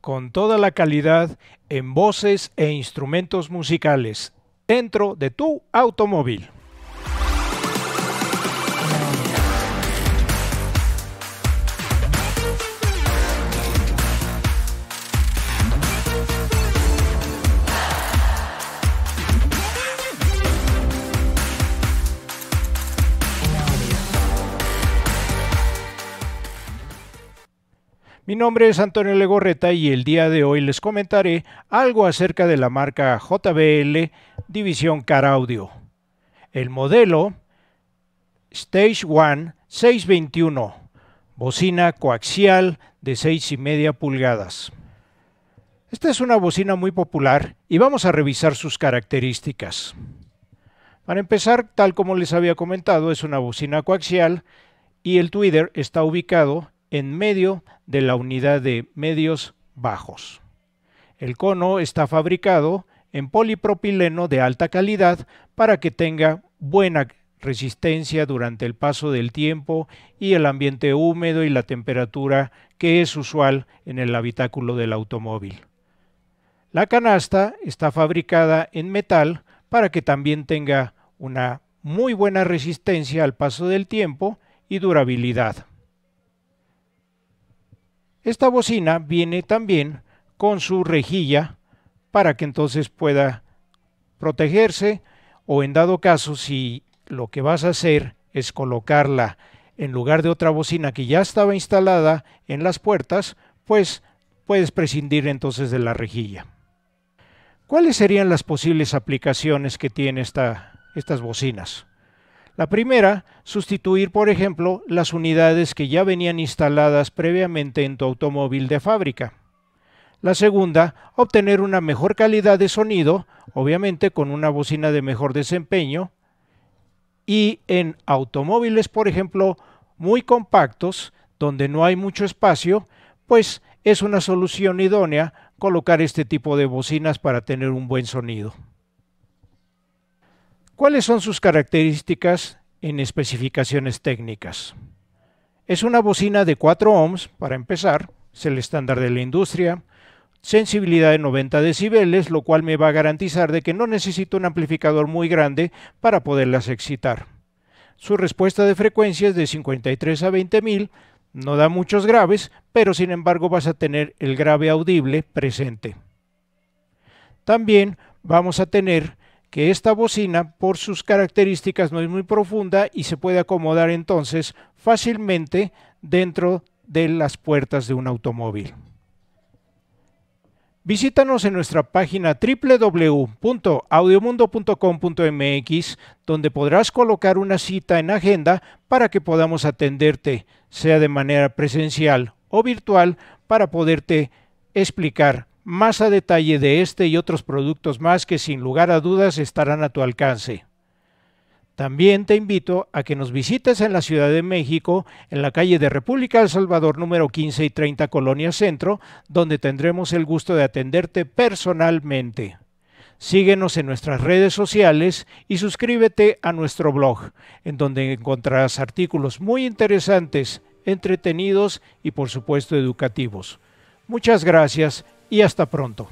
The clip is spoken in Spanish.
con toda la calidad en voces e instrumentos musicales dentro de tu automóvil. Mi nombre es Antonio Legorreta y el día de hoy les comentaré algo acerca de la marca JBL División Car Audio. El modelo Stage One 621, bocina coaxial de media pulgadas. Esta es una bocina muy popular y vamos a revisar sus características. Para empezar, tal como les había comentado, es una bocina coaxial y el Twitter está ubicado en medio de la unidad de medios bajos. El cono está fabricado en polipropileno de alta calidad para que tenga buena resistencia durante el paso del tiempo y el ambiente húmedo y la temperatura que es usual en el habitáculo del automóvil. La canasta está fabricada en metal para que también tenga una muy buena resistencia al paso del tiempo y durabilidad. Esta bocina viene también con su rejilla para que entonces pueda protegerse o en dado caso si lo que vas a hacer es colocarla en lugar de otra bocina que ya estaba instalada en las puertas, pues puedes prescindir entonces de la rejilla. ¿Cuáles serían las posibles aplicaciones que tiene esta, estas bocinas? La primera, sustituir, por ejemplo, las unidades que ya venían instaladas previamente en tu automóvil de fábrica. La segunda, obtener una mejor calidad de sonido, obviamente con una bocina de mejor desempeño. Y en automóviles, por ejemplo, muy compactos, donde no hay mucho espacio, pues es una solución idónea colocar este tipo de bocinas para tener un buen sonido. ¿Cuáles son sus características en especificaciones técnicas? Es una bocina de 4 ohms, para empezar, es el estándar de la industria, sensibilidad de 90 decibeles, lo cual me va a garantizar de que no necesito un amplificador muy grande para poderlas excitar. Su respuesta de frecuencia es de 53 a 20.000, no da muchos graves, pero sin embargo vas a tener el grave audible presente. También vamos a tener que esta bocina por sus características no es muy profunda y se puede acomodar entonces fácilmente dentro de las puertas de un automóvil. Visítanos en nuestra página www.audiomundo.com.mx donde podrás colocar una cita en agenda para que podamos atenderte, sea de manera presencial o virtual, para poderte explicar más a detalle de este y otros productos más que sin lugar a dudas estarán a tu alcance. También te invito a que nos visites en la Ciudad de México, en la calle de República El Salvador número 15 y 30 Colonia Centro, donde tendremos el gusto de atenderte personalmente. Síguenos en nuestras redes sociales y suscríbete a nuestro blog, en donde encontrarás artículos muy interesantes, entretenidos y por supuesto educativos. Muchas gracias y hasta pronto.